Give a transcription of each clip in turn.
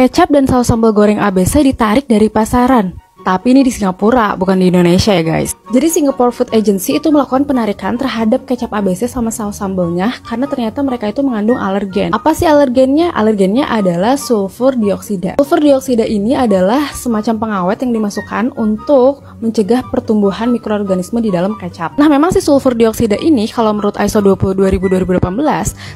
Kecap dan saus sambal goreng ABC ditarik dari pasaran. Tapi ini di Singapura, bukan di Indonesia ya guys. Jadi Singapore Food Agency itu melakukan penarikan terhadap kecap ABC sama saus sambalnya karena ternyata mereka itu mengandung alergen. Apa sih alergennya? Alergennya adalah sulfur dioksida. Sulfur dioksida ini adalah semacam pengawet yang dimasukkan untuk mencegah pertumbuhan mikroorganisme di dalam kecap. Nah, memang si sulfur dioksida ini kalau menurut ISO 2018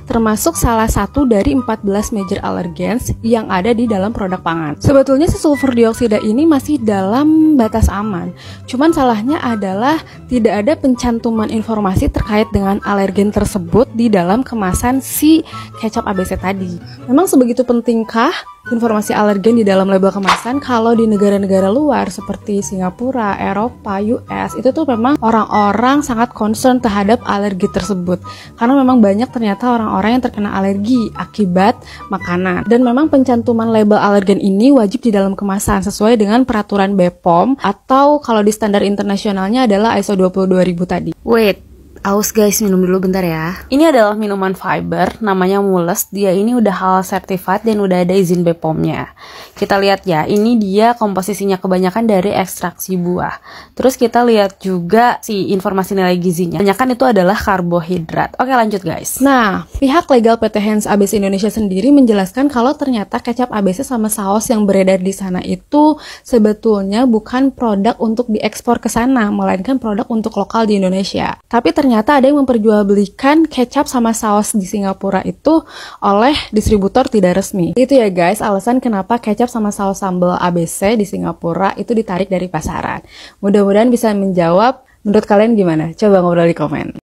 termasuk salah satu dari 14 major allergens yang ada di dalam produk pangan. Sebetulnya si sulfur dioksida ini masih dalam dalam batas aman. Cuman salahnya adalah tidak ada pencantuman informasi terkait dengan alergen tersebut di dalam kemasan si kecap ABC tadi. Memang sebegitu pentingkah informasi alergen di dalam label kemasan kalau di negara-negara luar seperti Singapura, Eropa, US itu tuh memang orang-orang sangat concern terhadap alergi tersebut karena memang banyak ternyata orang-orang yang terkena alergi akibat makanan dan memang pencantuman label alergen ini wajib di dalam kemasan sesuai dengan peraturan BPOM atau kalau di standar internasionalnya adalah ISO 22000 tadi. Wait, Aus guys, minum dulu bentar ya. Ini adalah minuman fiber, namanya Mules. Dia ini udah halal certified dan udah ada izin BPOM-nya. Kita lihat ya, ini dia komposisinya kebanyakan dari ekstraksi buah. Terus kita lihat juga si informasi nilai gizinya. Kebanyakan itu adalah karbohidrat. Oke lanjut guys. Nah, pihak legal PT Hens ABC Indonesia sendiri menjelaskan kalau ternyata kecap ABC sama saus yang beredar di sana itu sebetulnya bukan produk untuk diekspor ke sana, melainkan produk untuk lokal di Indonesia. Tapi ternyata ternyata ada yang memperjualbelikan kecap sama saus di Singapura itu oleh distributor tidak resmi. Itu ya guys, alasan kenapa kecap sama saus sambal ABC di Singapura itu ditarik dari pasaran. Mudah-mudahan bisa menjawab. Menurut kalian gimana? Coba ngobrol di komen.